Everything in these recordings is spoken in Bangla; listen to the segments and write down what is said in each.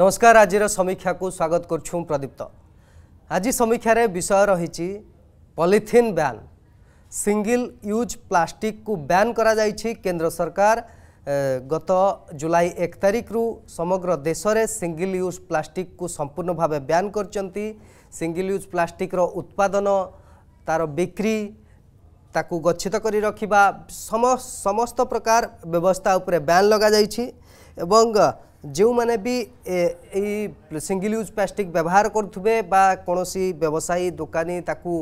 নমস্কার আজির সমীক্ষা স্বাগত করছু প্রদীপ্ত আজ সমীক্ষার বিষয় রয়েছে polythene ban single use plastic কু ব্যান করা যাইছি কেন্দ্র সরকার গত জুলাই এক তারিখরু সমগ্র দেশে সিঙ্গল ইউজ প্লাষ্টিক কু সম্পূর্ণ ভাবে ব্যান করছেন সিঙ্গল ইউজ প্লাষ্টিকর উৎপাদন তার বিক্রি তাকে গচ্ছিত করে রাখা সমস্ত প্রকার ব্যবস্থা উপরে ব্যান লগাযাইছি এবং ଯେଉଁମାନେ ବି ଏଇ ସିଙ୍ଗିଲ୍ ୟୁଜ୍ ପ୍ଲାଷ୍ଟିକ୍ ବ୍ୟବହାର କରୁଥିବେ ବା କୌଣସି ବ୍ୟବସାୟୀ ଦୋକାନୀ ତାକୁ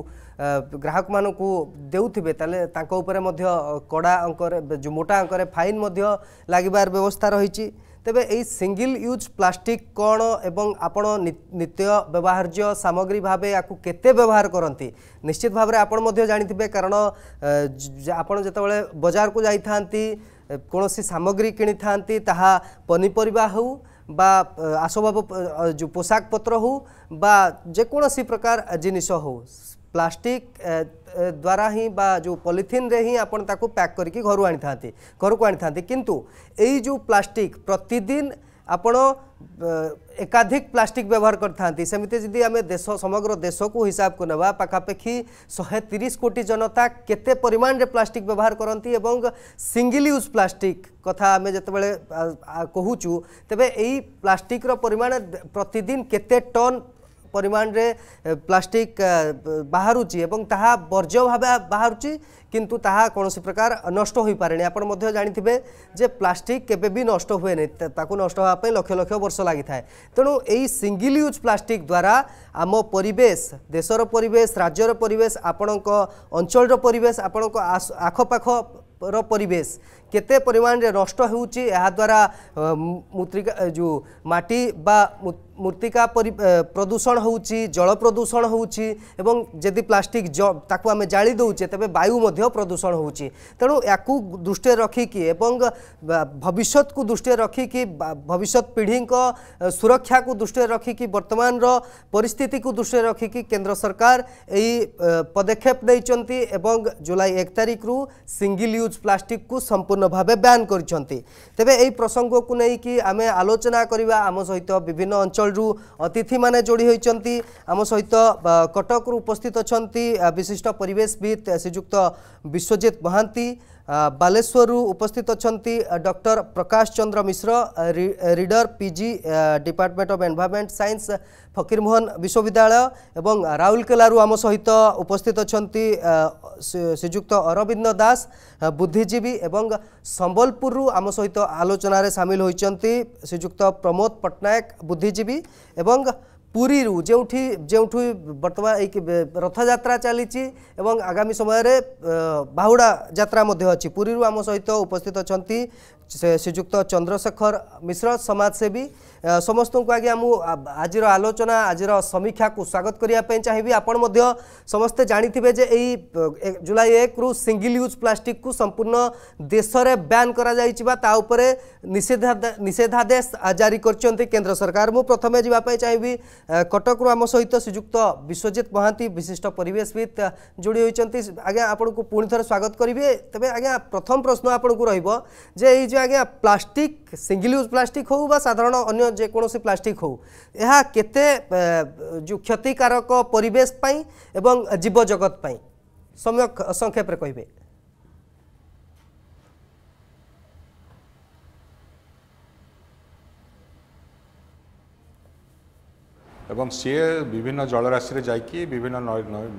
ଗ୍ରାହକମାନଙ୍କୁ ଦେଉଥିବେ ତାହେଲେ ତାଙ୍କ ଉପରେ ମଧ୍ୟ କଡ଼ା ଅଙ୍କରେ ମୋଟା ଅଙ୍କରେ ଫାଇନ୍ ମଧ୍ୟ ଲାଗିବାର ବ୍ୟବସ୍ଥା ରହିଛି ତେବେ ଏହି ସିଙ୍ଗିଲ୍ ୟୁଜ୍ ପ୍ଲାଷ୍ଟିକ୍ କ'ଣ ଏବଂ ଆପଣ ନିତ୍ୟ ବ୍ୟବହାର୍ଯ୍ୟ ସାମଗ୍ରୀ ଭାବେ ୟାକୁ କେତେ ବ୍ୟବହାର କରନ୍ତି ନିଶ୍ଚିତ ଭାବରେ ଆପଣ ମଧ୍ୟ ଜାଣିଥିବେ କାରଣ ଆପଣ ଯେତେବେଳେ ବଜାରକୁ ଯାଇଥାନ୍ତି କୌଣସି ସାମଗ୍ରୀ କିଣିଥାନ୍ତି ତାହା ପନିପରିବା ହେଉ ବା ଆସବାବ ଯେଉଁ ପୋଷାକ ପତ୍ର ହେଉ ବା ଯେକୌଣସି ପ୍ରକାର ଜିନିଷ ହେଉ ପ୍ଲାଷ୍ଟିକ୍ ଦ୍ୱାରା ହିଁ ବା ଯେଉଁ ପଲିଥିନରେ ହିଁ ଆପଣ ତାକୁ ପ୍ୟାକ୍ କରିକି ଘରୁ ଆଣିଥାନ୍ତି ଘରକୁ ଆଣିଥାନ୍ତି କିନ୍ତୁ ଏଇ ଯେଉଁ ପ୍ଲାଷ୍ଟିକ୍ ପ୍ରତିଦିନ ଆପଣ ଏକାଧିକ ପ୍ଲାଷ୍ଟିକ୍ ବ୍ୟବହାର କରିଥାନ୍ତି ସେମିତି ଯଦି ଆମେ ଦେଶ ସମଗ୍ର ଦେଶକୁ ହିସାବକୁ ନେବା ପାଖାପାଖି ଶହେ ତିରିଶ କୋଟି ଜନତା କେତେ ପରିମାଣରେ ପ୍ଲାଷ୍ଟିକ୍ ବ୍ୟବହାର କରନ୍ତି ଏବଂ ସିଙ୍ଗିଲ୍ ୟୁଜ୍ ପ୍ଲାଷ୍ଟିକ୍ କଥା ଆମେ ଯେତେବେଳେ କହୁଛୁ ତେବେ ଏଇ ପ୍ଲାଷ୍ଟିକ୍ର ପରିମାଣ ପ୍ରତିଦିନ କେତେ ଟନ୍ পরিমাণে প্লাষ্টিক বাহুচি এবং তাহা বর্জ্য ভাবে বাহুচি কিন্তু তাহা কোণী প্রকার নষ্ট হয়ে পারে আপনার জাঁথিবে যে প্লাষ্টিক কেবে বি নষ্ট হুয়ে তাকে নষ্ট হওয়া লক্ষ লক্ষ বর্ষ লাগি থাকে তেমন এই সিঙ্গল ইউজ প্লাষ্টিক দ্বারা আম পরিবেশ দেশর পরিবেশ রাজ্যর পরিবেশ আপনার অঞ্চলর পরিবেশ আপনার আখপাখর পরিবেশ କେତେ ପରିମାଣରେ ନଷ୍ଟ ହେଉଛି ଏହାଦ୍ୱାରା ମୂତ୍ରିକା ଯେଉଁ ମାଟି ବା ମୂର୍ତ୍ତିକା ପ୍ରଦୂଷଣ ହେଉଛି ଜଳ ପ୍ରଦୂଷଣ ହେଉଛି ଏବଂ ଯଦି ପ୍ଲାଷ୍ଟିକ୍ ତାକୁ ଆମେ ଜାଳି ଦେଉଛେ ତେବେ ବାୟୁ ମଧ୍ୟ ପ୍ରଦୂଷଣ ହେଉଛି ତେଣୁ ୟାକୁ ଦୃଷ୍ଟିରେ ରଖିକି ଏବଂ ଭବିଷ୍ୟତକୁ ଦୃଷ୍ଟିରେ ରଖିକି ଭବିଷ୍ୟତ ପିଢ଼ିଙ୍କ ସୁରକ୍ଷାକୁ ଦୃଷ୍ଟିରେ ରଖିକି ବର୍ତ୍ତମାନର ପରିସ୍ଥିତିକୁ ଦୃଷ୍ଟିରେ ରଖିକି କେନ୍ଦ୍ର ସରକାର ଏହି ପଦକ୍ଷେପ ନେଇଛନ୍ତି ଏବଂ ଜୁଲାଇ ଏକ ତାରିଖରୁ ସିଙ୍ଗିଲ୍ ୟୁଜ୍ ପ୍ଲାଷ୍ଟିକ୍କୁ ସମ୍ପୂର୍ଣ୍ଣ সম্পূর্ণ ভাবে ব্যান করছেন তেবে এই প্রসঙ্গক নেই আমি আলোচনা করা আম সহিত বিভিন্ন অঞ্চলর অতিথি মানে যোড়ি হয়েছেন আম সহিত কটকর উপস্থিত অনেক বিশিষ্ট পরিবেশবিদ শ্রীযুক্ত বিশ্বজিৎ মহান্তি ବାଲେଶ୍ୱରରୁ ଉପସ୍ଥିତ ଅଛନ୍ତି doctor Prakash Chandra Mishra reader PG department of environment science Fakir Mohan ବିଶ୍ୱବିଦ୍ୟାଳୟ ଏବଂ ରାଉରକେଲାରୁ ଆମ ସହିତ ଉପସ୍ଥିତ ଅଛନ୍ତି ଶ୍ରୀଯୁକ୍ତ ଅରବିନ୍ଦ ଦାସ ବୁଦ୍ଧିଜୀବୀ ଏବଂ ସମ୍ବଲପୁରରୁ ଆମ ସହିତ ଆଲୋଚନାରେ ସାମିଲ ହୋଇଛନ୍ତି ଶ୍ରୀଯୁକ୍ତ ପ୍ରମୋଦ ପଟ୍ଟନାୟକ ବୁଦ୍ଧିଜୀବୀ ଏବଂ ପୁରୀରୁ ଯେଉଁଠି ଯେଉଁଠୁ ବର୍ତ୍ତମାନ ଏଇ ରଥଯାତ୍ରା ଚାଲିଛି ଏବଂ ଆଗାମୀ ସମୟରେ ବାହୁଡ଼ା ଯାତ୍ରା ମଧ୍ୟ ଅଛି ପୁରୀରୁ ଆମ ସହିତ ଉପସ୍ଥିତ ଅଛନ୍ତି ଶ୍ରୀଯୁକ୍ତ ଚନ୍ଦ୍ରଶେଖର ମିଶ୍ର ସମାଜସେବୀ ସମସ୍ତଙ୍କୁ ଆଜ୍ଞା ମୁଁ ଆଜିର ଆଲୋଚନା ଆଜିର ସମୀକ୍ଷାକୁ ସ୍ୱାଗତ କରିବା ପାଇଁ ଚାହିଁବି ଆପଣ ମଧ୍ୟ ସମସ୍ତେ ଜାଣିଥିବେ ଯେ ଏଇ ଜୁଲାଇ ଏକରୁ ସିଙ୍ଗିଲ୍ ୟୁଜ୍ ପ୍ଲାଷ୍ଟିକ୍କୁ ସମ୍ପୂର୍ଣ୍ଣ ଦେଶରେ ବ୍ୟାନ୍ କରାଯାଇଛି ବା ତା ଉପରେ ନିଷେଧାଦେଶ ଜାରି କରିଛନ୍ତି କେନ୍ଦ୍ର ସରକାର ମୁଁ ପ୍ରଥମେ ଯିବା ପାଇଁ ଚାହିଁବି କଟକରୁ ଆମ ସହିତ ଶ୍ରୀଯୁକ୍ତ ବିଶ୍ୱଜିତ ମହାନ୍ତି ବିଶିଷ୍ଟ ପରିବେଶବିତ୍ ଯୋଡ଼ି ହୋଇଛନ୍ତି ଆଜ୍ଞା ଆପଣଙ୍କୁ ପୁଣି ଥରେ ସ୍ୱାଗତ କରିବେ ତେବେ ଆଜ୍ଞା ପ୍ରଥମ ପ୍ରଶ୍ନ ଆପଣଙ୍କୁ ରହିବ ଯେ ଏଇ যে আজ্ঞা প্লাষ্টিক সিঙ্গল ইউজ প্লাষ্টিক হো বা সাধারণ অন্য যেকোনসি প্লাষ্টিক হো এহা কেতে যে ক্ষতিকারক পরিবেশ পাই এবং জীবজগত পাই সম্যক সংক্ষেপে কইবে এবং সি বিভিন্ন জলরাশি যাই বিভিন্ন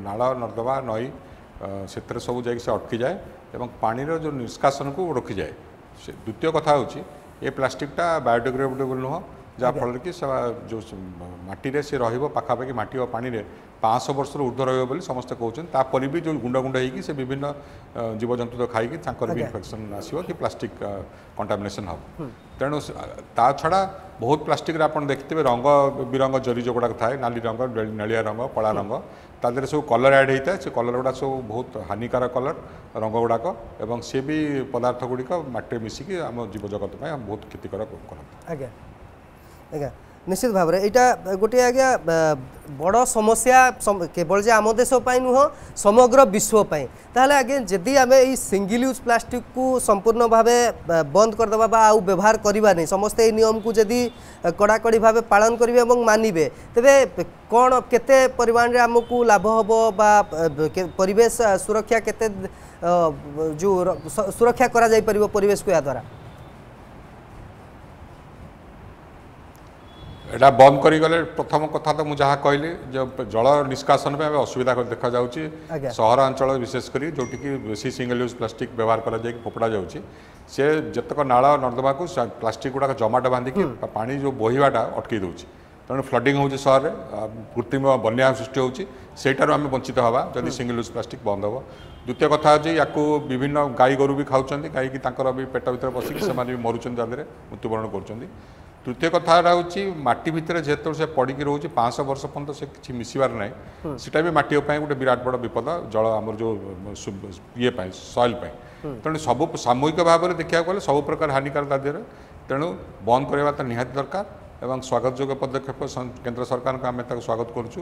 নাল নর্দমা নই ସେଥିରେ ସବୁ ଯାଇକି ସେ ଅଟକିଯାଏ ଏବଂ ପାଣିର ଯେଉଁ ନିଷ୍କାସନକୁ ରୋକିଯାଏ ଦ୍ୱିତୀୟ କଥା ହେଉଛି ଏ ପ୍ଲାଷ୍ଟିକ୍ଟା ବାୟୋଡିଗ୍ରେଡେବୁଲ୍ ନୁହଁ ଯାହାଫଳରେ କି ଯେଉଁ ମାଟିରେ ସେ ରହିବ ପାଖାପାଖି ମାଟି ବା ପାଣିରେ ପାଞ୍ଚଶହ ବର୍ଷରୁ ଉର୍ଦ୍ଧ୍ୱ ରହିବ ବୋଲି ସମସ୍ତେ କହୁଛନ୍ତି ତାପରେ ବି ଯେଉଁ ଗୁଣ୍ଡ ଗୁଣ୍ଡ ହେଇକି ସେ ବିଭିନ୍ନ ଜୀବଜନ୍ତୁ ଖାଇକି ତାଙ୍କର ବି ଇନଫେକ୍ସନ୍ ଆସିବ କି ପ୍ଲାଷ୍ଟିକ୍ କଣ୍ଟାମିନେସନ୍ ହେବ ତେଣୁ ତା ଛଡ଼ା ବହୁତ ପ୍ଲାଷ୍ଟିକ୍ରେ ଆପଣ ଦେଖିଥିବେ ରଙ୍ଗ ବିରଙ୍ଗ ଜରି ଯେଉଁଗୁଡ଼ାକ ଥାଏ ନାଲି ରଙ୍ଗ ନେଳିଆ ରଙ୍ଗ କଳା ରଙ୍ଗ ତା ଦେହରେ ସବୁ କଲର୍ ଆଡ଼୍ ହେଇଥାଏ ସେ କଲର୍ ଗୁଡ଼ାକ ସବୁ ବହୁତ ହାନିକାରକ କଲର୍ ରଙ୍ଗ ଗୁଡ଼ାକ ଏବଂ ସେ ବି ପଦାର୍ଥ ଗୁଡ଼ିକ ମାଟିରେ ମିଶିକି ଆମ ଜୀବଜଗତ ପାଇଁ ବହୁତ କ୍ଷତିକାରକ କରନ୍ତି ଆଜ୍ଞା ଆଜ୍ଞା ନିଶ୍ଚିତ ଭାବରେ ଏଇଟା ଗୋଟିଏ ଆଜ୍ଞା ବଡ଼ ସମସ୍ୟା କେବଳ ଯେ ଆମ ଦେଶ ପାଇଁ ନୁହଁ ସମଗ୍ର ବିଶ୍ୱ ପାଇଁ ତାହେଲେ ଆଜ୍ଞା ଯଦି ଆମେ ଏଇ ସିଙ୍ଗିଲ୍ ୟୁଜ୍ ପ୍ଲାଷ୍ଟିକ୍କୁ ସମ୍ପୂର୍ଣ୍ଣ ଭାବେ ବନ୍ଦ କରିଦେବା ବା ଆଉ ବ୍ୟବହାର କରିବାନି ସମସ୍ତେ ଏଇ ନିୟମକୁ ଯଦି କଡ଼ାକଡ଼ି ଭାବେ ପାଳନ କରିବେ ଏବଂ ମାନିବେ ତେବେ କ'ଣ କେତେ ପରିମାଣରେ ଆମକୁ ଲାଭ ହେବ ବା ପରିବେଶ ସୁରକ୍ଷା କେତେ ଯେଉଁ ସୁରକ୍ଷା କରାଯାଇପାରିବ ପରିବେଶକୁ ଏହାଦ୍ୱାରା এটা বন্ধ গেলে প্রথম কথা তো যা কহিলি যে জল নিষ্কাশন অসুবিধা দেখা যাচ্ছে সহরাঞ্চল বিশেষ করে যেটি কি বেশি সিঙ্গল ইউজ প্লাস্টিক ব্যবহার করা যাই ফোপড়া যাচ্ছে সে যেতক নাল নর্দমা প্লাস্টিক গুড়া জমাটা বাঁধিকি পা বহিবাটা অটকাই দেଉଛି তেমন ফ্লডিং হচ্ছে সহরে কৃত্রিম বন্যা সৃষ্টি হচ্ছে সেইটার আমি বঞ্চিত হওয়া যদি সিঙ্গল ইউজ প্লাস্টিক বন্ধ হব দ্বিতীয় কথা হচ্ছে ইয়াকু বিভিন্ন গাই গরু বি খাওছেন গাইকি তাঁর পেট ভিতরে বসিকি সে মরুছেন যাদের মৃত্যুবরণ করছেন তৃতীয় কথা হচ্ছে মাটি ভিতরে যেহেতু সে পড়িকি রয়েছে পাঁচশো বর্ষ পর্যন্ত সে কিছু মিশিবার নাই সেটা বি মাটি গোটে বিরাট বড় বিপদ জল আমার যে ইয়ে পাই সয়েল পাই তেমনি সব সামূহিক ভাবে দেখা গেলে সব প্রকার হানিকার তা দেহে তেমু বন্ধ করা তো নিহতি দরকার এবং স্বাগতযোগ্য পদক্ষেপ কেন্দ্র সরকার আমি তাকে স্বাগত করছু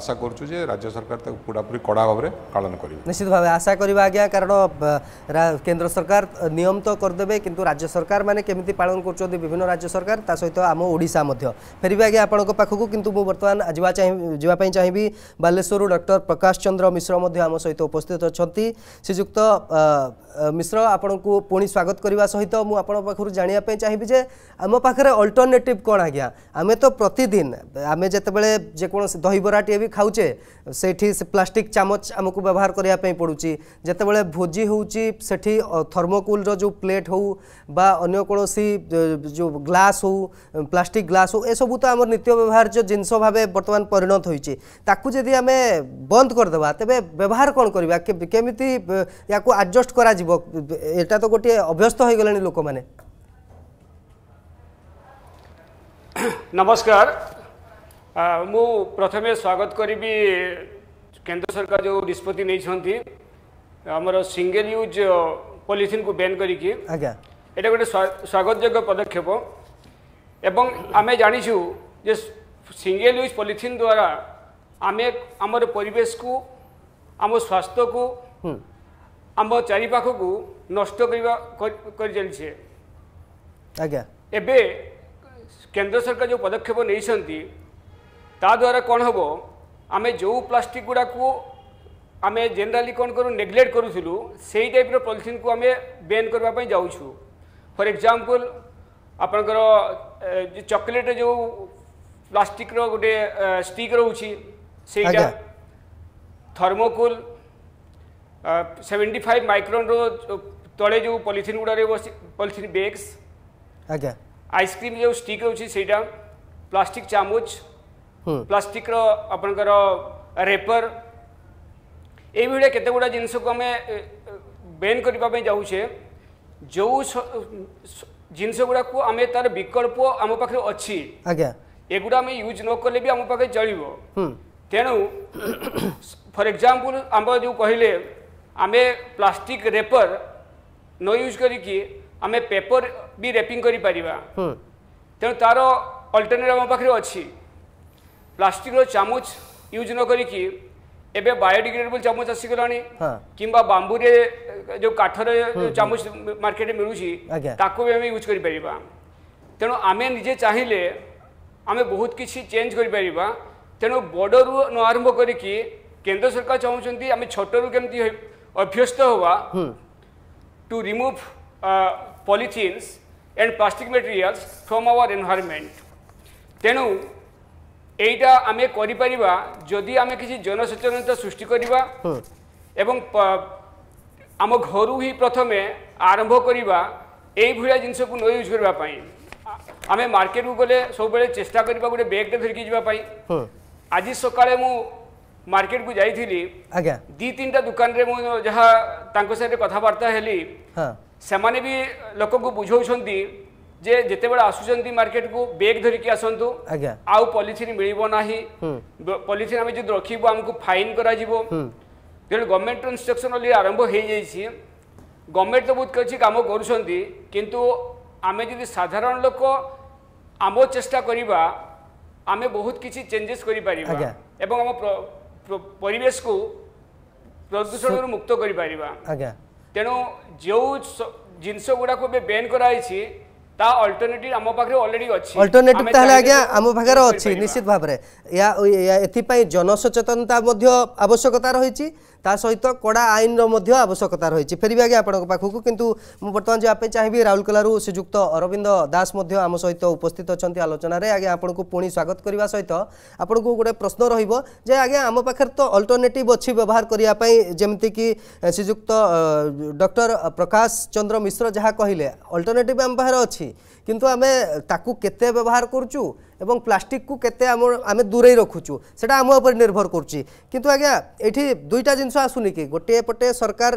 আশা করছু যে রাজ্য সরকার তাকে পুরাপুরি কড়া ভাবে পালন করবে নিশ্চিত ভাবে আশা করা আজ্ঞা কারণ কেন্দ্র সরকার নিয়ম তো করেদেবে কিন্তু রাজ্য সরকার মানে কেমিতি পালন করছেন বিভিন্ন রাজ্য সরকার তা সহ আম ওড়শা ফেরবি আজ্ঞা আপনার পাখক কিন্তু মু বর্তমান যা যাওয়া চাহিবি বালেশ্বর ডক্টর প্রকাশ চন্দ্র মিশ্র আম সহ উপস্থিত অনেক শ্রীযুক্ত মিশ্র আপনার পুঁ স্বাগত করা সহ মু আপনার পাখু জাঁয়া চাহিবি যে আমার পাখে অল্টরনেটিভ কণ আজ্ঞা আমি তো প্রতিদিন আমি যেতবে যেকোন দহবরাটি ଇଏ ବି ଖାଉଛେ ସେଇଠି ସେ ପ୍ଲାଷ୍ଟିକ୍ ଚାମଚ ଆମକୁ ବ୍ୟବହାର କରିବା ପାଇଁ ପଡ଼ୁଛି ଯେତେବେଳେ ଭୋଜି ହେଉଛି ସେଠି ଥର୍ମୋକୁଲ୍ର ଯେଉଁ ପ୍ଲେଟ୍ ହେଉ ବା ଅନ୍ୟ କୌଣସି ଯେଉଁ ଗ୍ଲାସ୍ ହେଉ ପ୍ଲାଷ୍ଟିକ୍ ଗ୍ଲାସ୍ ହେଉ ଏସବୁ ତ ଆମର ନିତ୍ୟ ବ୍ୟବହାର୍ଯ୍ୟ ଜିନିଷ ଭାବେ ବର୍ତ୍ତମାନ ପରିଣତ ହୋଇଛି ତାକୁ ଯଦି ଆମେ ବନ୍ଦ କରିଦେବା ତେବେ ବ୍ୟବହାର କ'ଣ କରିବା କେମିତି ୟାକୁ ଆଡ଼ଜଷ୍ଟ କରାଯିବ ଏଇଟା ତ ଗୋଟିଏ ଅଭ୍ୟସ୍ତ ହୋଇଗଲେଣି ଲୋକମାନେ ନମସ୍କାର ମୁଁ ପ୍ରଥମେ ସ୍ୱାଗତ କରିବି କେନ୍ଦ୍ର ସରକାର ଯେଉଁ ନିଷ୍ପତ୍ତି ନେଇଛନ୍ତି ଆମର ସିଙ୍ଗଲ ୟୁଜ୍ ପଲିଥିନ୍କୁ ବ୍ୟାନ୍ କରିକି ଆଜ୍ଞା এটা গোটে স্বাগতযোগ্য পদক্ষেপ এবং আমি জাঁচু যে সিঙ্গেল ইউজ পলিথিন দ্বারা আমি আমার পরিবেশকু আমার স্বাস্থ্যকু আমার চারিপাখকু নষ্ট করে চলছে এবে কেন্দ্র সরকার যে পদক্ষেপ নিয়েছেন ତାଦ୍ୱାରା କ'ଣ ହେବ ଆମେ ଯେଉଁ ପ୍ଲାଷ୍ଟିକ୍ ଗୁଡ଼ାକୁ ଆମେ ଜେନେରାଲି କ'ଣ କରୁ ନେଗ୍ଲେକ୍ଟ କରୁଥିଲୁ ସେଇ ଟାଇପ୍ର ପଲିଥିନ୍କୁ ଆମେ ବେନ୍ କରିବା ପାଇଁ ଯାଉଛୁ ଫର୍ ଏକ୍ଜାମ୍ପଲ୍ ଆପଣଙ୍କର ଚକୋଲେଟ୍ରେ ଯେଉଁ ପ୍ଲାଷ୍ଟିକ୍ର ଗୋଟେ ଷ୍ଟିକ୍ ରହୁଛି ସେଇଟା ଥର୍ମୋକୁଲ ସେଭେଣ୍ଟି ଫାଇଭ୍ ମାଇକ୍ରୋନ୍ର ତଳେ ଯେଉଁ ପଲିଥିନ୍ ଗୁଡ଼ା ରହିବ ପଲିଥିନ୍ ବେଗ୍ସ ଆଜ୍ଞା ଆଇସ୍କ୍ରିମ୍ ଯେଉଁ ଷ୍ଟିକ୍ ରହୁଛି ସେଇଟା ପ୍ଲାଷ୍ଟିକ୍ ଚାମଚ ପ୍ଲାଷ୍ଟିକର ଆପଣଙ୍କର ରେପର ଏଇଭଳିଆ କେତେ ଗୁଡ଼ା ଜିନିଷକୁ ଆମେ ବେନ୍ କରିବା ପାଇଁ ଯାଉଛେ ଯେଉଁ ଜିନିଷ ଗୁଡ଼ାକୁ ଆମେ ତାର ବିକଳ୍ପ ଆମ ପାଖରେ ଅଛି ଆଜ୍ଞା ଏଗୁଡ଼ା ଆମେ ୟୁଜ୍ ନ କଲେ ବି ଆମ ପାଖରେ ଚଳିବ ତେଣୁ ଫର୍ ଏକ୍ଜାମ୍ପଲ୍ ଆମ୍ବ ଯେଉଁ କହିଲେ ଆମେ ପ୍ଲାଷ୍ଟିକ୍ ରେପର ନ ୟୁଜ୍ କରିକି ଆମେ ପେପର ବି ରେପିଂ କରିପାରିବା ତେଣୁ ତାର ଅଲ୍ଟରନେଟ୍ ଆମ ପାଖରେ ଅଛି ପ୍ଲାଷ୍ଟିକ୍ର ଚାମଚ ୟୁଜ୍ ନ କରିକି ଏବେ ବାୟୋଡିଗ୍ରେଡେବଲ୍ ଚାମଚ ଆସିଗଲାଣି କିମ୍ବା ବାମ୍ବୁରେ ଯେଉଁ କାଠରେ ଚାମଚ ମାର୍କେଟରେ ମିଳୁଛି ତାକୁ ବି ଆମେ ୟୁଜ୍ କରିପାରିବା ତେଣୁ ଆମେ ନିଜେ ଚାହିଁଲେ ଆମେ ବହୁତ କିଛି ଚେଞ୍ଜ କରିପାରିବା ତେଣୁ ବଡ଼ରୁ ନ ଆରମ୍ଭ କରିକି କେନ୍ଦ୍ର ସରକାର ଚାହୁଁଛନ୍ତି ଆମେ ଛୋଟରୁ କେମିତି ଅଭ୍ୟସ୍ତ ହେବା to remove polythenes and plastic materials from our environment ତେଣୁ এইটা আমি করিপারিবা যদি আমি কিছু জনসচেতনতা সৃষ্টি করিবা এবং আমার ঘরু হি প্রথমে আরম্ভ করিবা এইভাবে জিনিসক ন ইউজ করা আমি মার্কেট গেলে সবুলে চেষ্টা করিবা গোটে ব্যাগটা ধরিকি যা আজ সকালে মু মার্কেট কু যাই দি তিনটা দোকানরে মু যা তাঙ্ক সাথে কথাবার্তা হলি সে লোক বুঝাও যে যেতবে আসুচার মার্কেট কু বেগ ধরিকি আসন্তু আউ পলিথিন মিলব না পলিথিন আমি যদি রখিব আমি ফাইন করা যাব তেমন গভর্নমেন্ট ইনস্ট্রকশন অলরেডি আরম্ভ হয়ে যাই গভর্নমেন্ট তো বহুত কিছু কাম করছেন কিন্তু আমি যদি সাধারণ লোক আম চেষ্টা করা আমি বহুত কিছু চেঞ্জেস করে পারিবা এবং আম পরিবেশকু ପ୍ରଦୂଷଣରୁ ମୁକ୍ତ କରିପାରିବା ତେଣୁ ଯେଉଁ ଜିନିଷ ଗୁଡ଼ାକୁ ଏବେ ବେନ୍ କରାଯାଇଛି তা অল্টরনেটিভ আম পাখে অলরেডি অছি অল্টরনেটিভ তাহলে আজ্ঞা আম পাখে অছি নিশ্চিত ভাবে এথিপাই জনসচেতনতা মধ্য আবশ্যকতা রয়েছে ତା ସହିତ କଡ଼ା ଆଇନର ମଧ୍ୟ ଆବଶ୍ୟକତା ରହିଛି ଫେରିବି ଆଜ୍ଞା ଆପଣଙ୍କ ପାଖକୁ କିନ୍ତୁ ମୁଁ ବର୍ତ୍ତମାନ ଯିବା ପାଇଁ ଚାହିଁବି ରାଉରକେଲାରୁ ଶ୍ରୀଯୁକ୍ତ ଅରବିନ୍ଦ ଦାସ ମଧ୍ୟ ଆମ ସହିତ ଉପସ୍ଥିତ ଅଛନ୍ତି ଆଲୋଚନାରେ ଆଜ୍ଞା ଆପଣଙ୍କୁ ପୁଣି ସ୍ୱାଗତ କରିବା ସହିତ ଆପଣଙ୍କୁ ଗୋଟେ ପ୍ରଶ୍ନ ରହିବ ଯେ ଆଜ୍ଞା ଆମ ପାଖରେ ତ ଅଲ୍ଟରନେଟିଭ୍ ଅଛି ବ୍ୟବହାର କରିବା ପାଇଁ ଯେମିତିକି ଶ୍ରୀଯୁକ୍ତ ଡକ୍ଟର ପ୍ରକାଶ ଚନ୍ଦ୍ର ମିଶ୍ର ଯାହା କହିଲେ ଅଲ୍ଟରନେଟିଭ୍ ଆମ ପାଖରେ ଅଛି কিন্তু আমি তাকু কতে ব্যবহার করচু এবং প্লাস্টিক কো কতে আমি দূরেই রাখুচু সেটা আমো উপর নির্ভর করচি কিন্তু আগা এটি দুইটা জিনিস আসুনি কে গটে পটে সরকার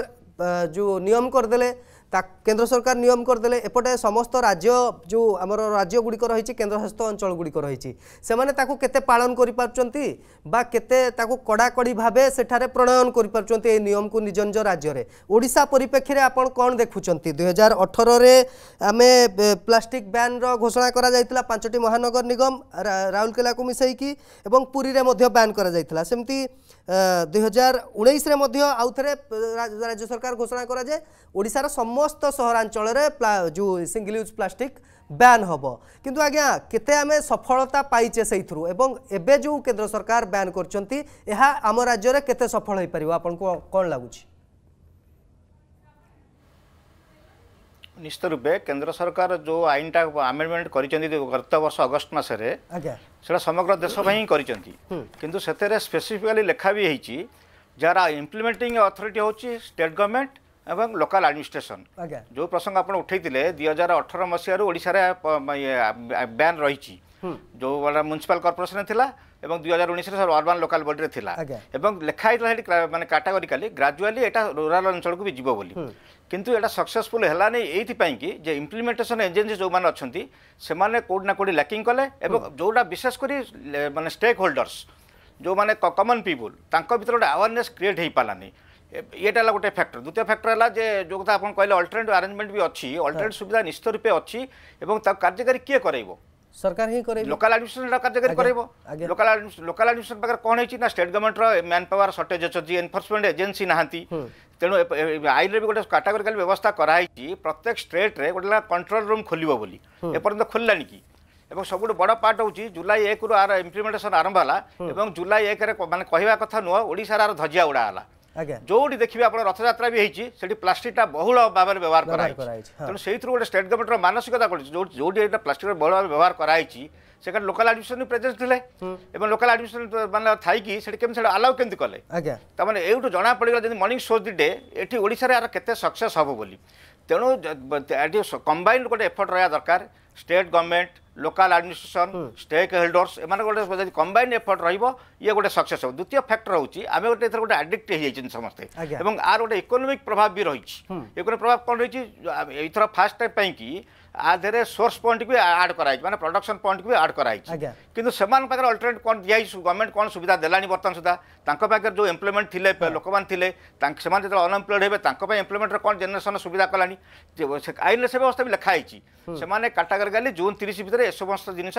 যে নিয়ম কর দেলে তা কেন্দ্র সরকার নিয়ম করেদেলে এপটে সমস্ত রাজ্য যে আমার রাজ্যগুড়ি রয়েছে কেন্দ্রশাসিত অঞ্চলগুড়ি রয়েছে সে তাকে কেতে পালন করে পারছেন বা কেতে তা কড়াকড়ি ভাবে সেঠারে প্রণয়ন করে পারছেন এই নিয়মক নিজ নিজ রাজ্যের ওড়শা পরিপ্রেক্ষীরে আপনার কম দেখুছেন দুই হাজার অঠরের আমি প্লাষ্টিক ব্যান ঘোষণা করা যাই পাঁচটি মহানগর নিগম রাউরকেলাকে মিশাইকি এবং পুরীরে ব্যান করা যাই সেমি দুই হাজার উনিশে আউথরে রাজ্য সরকার ঘোষণা করা যে ওড়শার সম समस्त सहरांचल जो सिंगल यूज प्लास्टिक बैन हम कि आज्ञा के सफलता पाई से एबे जो केंद्र सरकार बैन करम राज्य में सफल हो पार आप कौन लगुच निश्चित रूपे केन्द्र सरकार जो आईनटा आमेडमेंट कर गत वर्ष अगस्ट मसा समग्र देश किंतु स्पेसीफिकली स्पेसीफिकाली लेखा भी होती जरा इम्प्लीमेंटिंग अथॉरिटी होची स्टेट गवर्नमेंट ଏବଂ ଲୋକାଲ ଆଡମିନିଷ୍ଟ୍ରେସନ ଯେଉଁ ପ୍ରସଙ୍ଗ ଆପଣ ଉଠାଇଥିଲେ ଦୁଇ ହଜାର ଅଠର ମସିହାରୁ ଓଡ଼ିଶାରେ ବ୍ୟାନ୍ ରହିଛି ଯେଉଁ ମ୍ୟୁନିସିପାଲ କର୍ପୋରେସନ ଥିଲା এবং দুই হাজার উনিশে অরবান লোকাল বডিরে লা এবং লেখা হয়েছিল সেটি মানে ক্যাটাগোরিকালি গ্রাজুয়ালি এটা রুরাল অঞ্চলক বি যাব বলে কিন্তু এটা সকসেসফুল হলানি এইপাই কি যে ইমপ্লিমেন্টেসন এজেন্সি যে অনেক সেমানে কোটি না কোটি ল্যাকিং কলে এবং যেটা বিশেষ করে মানে স্টেক হোল্ডর্স যে কমন পিপুল তাঁর ভিতরে গোটে আওয়ারনেস ক্রিয়েট হয়ে পারানি ଏଇଟା ହେଲା ଗୋଟେ ଫ୍ୟାକ୍ଟର ଦ୍ୱିତୀୟ ଫ୍ୟାକ୍ଟର ହେଲା ଯେ ଯେଉଁ କଥା ଆପଣ କହିଲେ ଅଲ୍ଟରନେଟ୍ ଆରେଞ୍ଜମେଣ୍ଟ ବି ଅଛି ଅଲ୍ଟରନେଟ୍ ସୁବିଧା ନିଶ୍ଚିତ ରୂପେ ଅଛି ଏବଂ ତାକୁ କାର୍ଯ୍ୟକାରୀ କିଏ କରାଇବ ସରକାର ହିଁ କରାଇବ ଲୋକାଲ ଆଡମିନିଷ୍ଟ୍ରେସନ କାର୍ଯ୍ୟକାରୀ କରାଇବ ଲୋକାଲ ଲୋକାଲ ଆଡମିନିଷ୍ଟ୍ରେସନ ପାଖରେ କ'ଣ ହେଇଛି ନା ଷ୍ଟେଟ୍ ଗଭର୍ଣ୍ଣମେଣ୍ଟର ମ୍ୟାନ୍ ପାୱାର ସର୍ଟେଜ୍ ଅଛି ଏନଫୋର୍ସମେଣ୍ଟ ଏଜେନ୍ସି ନାହାନ୍ତି ତେଣୁ ଆଇନରେ ବି ଗୋଟେ କାଟାଗୋରିକାଲ ବ୍ୟବସ୍ଥା କରାହେଇଛି ପ୍ରତ୍ୟେକ ଷ୍ଟେଟ୍ରେ ଗୋଟେ କଣ୍ଟ୍ରୋଲ ରୁମ୍ ଖୋଲିବ ବୋଲି ଏପର୍ଯ୍ୟନ୍ତ ଖୋଲିଲାଣି କି ଏବଂ ସବୁଠୁ ବଡ଼ ପାର୍ଟ ହେଉଛି ଜୁଲାଇ ଏକରୁ ଆର ইমপ্লিমেন্টেসন ଆରମ୍ଭ ହେଲା ଏବଂ ଜୁଲାଇ ଏକରେ ମାନେ କହିବା କଥା ନୁହଁ ଓଡ଼ିଶାର ଆର ଧଜିଆ ଉଡ଼ା ହେଲା ଯେଉଁଠି ଦେଖିବେ ଆପଣ ରଥଯାତ୍ରା ବି ହେଇଛି ସେଠି ପ୍ଲାଷ୍ଟିକ୍ଟା ବହୁଳ ଭାବରେ ବ୍ୟବହାର କରାଯାଇଛି ତେଣୁ ସେଇଥିରୁ ଗୋଟେ ଷ୍ଟେଟ୍ মানসিকতা ମାନସିକତା যেটি ଯେଉଁଠି ଏଇଟା বহু ভাবে ব্যবহার ବ୍ୟବହାର କରାଯାଇଛି সেখানে লোকাল আডমিশন প্রেজেন্স লে এবং লোকাল আডমিশন মানে থাইকি সেটি কেমন সেটা আলাউ কেমতি কলে তার মানে এইটু জনা পড়িগলা যদি মর্নিং শো দি ডে এটি ওড়িশার আর কেতে সকসেস হব বলে তেমন এটি কম্বাইন্ড গোটে এফর্ট রহা দরকার state government local administration stakeholders এমানে গোটে যদি কম্বাইন এফর্ট রহব ইয়ে গোটে সকসেস হব দ্বিতীয় ফ্যাক্টর হচ্ছে আমি গোটে এর গোটে আডিক্ট হয়ে যাই সমস্তে এবং আর গোটে ইকোনোমিক প্রভাব বি রয়েছে ইকোনোমিক প্রভাব কোণ রয়েছে এইথর ফার্স্ট টাইম পাই কি आ देहरे सोर्स पॉइंट भी आड कराई माने प्रोडक्शन पॉइंट भी आड कराई किंतु सेमान पाकर अल्टरनेट कोन दिया गवर्नमेंट कोन सुविधा देलानी बर्तन सुधा ତାଙ୍କ ପାଖରେ ଯେଉଁ ଏମ୍ପ୍ଲୟମେଣ୍ଟ ଥିଲେ ଲୋକମାନେ ଥିଲେ ସେମାନେ ଯେତେବେଳେ ଅନଏମ୍ପ୍ଲଏଡ୍ ହେବେ ତାଙ୍କ ପାଇଁ ଏମ୍ପ୍ଲୟମେଣ୍ଟର କ'ଣ ଜେନେରେସନ୍ ସୁବିଧା କଲାଣି ଆଇନରେ ସେ ବ୍ୟବସ୍ଥା ବି ଲେଖା ହେଇଛି ସେମାନେ କାଟାଗୋରୀ ଗାଲି ଜୁନ୍ ତିରିଶ ଭିତରେ ଏ ଜିନିଷ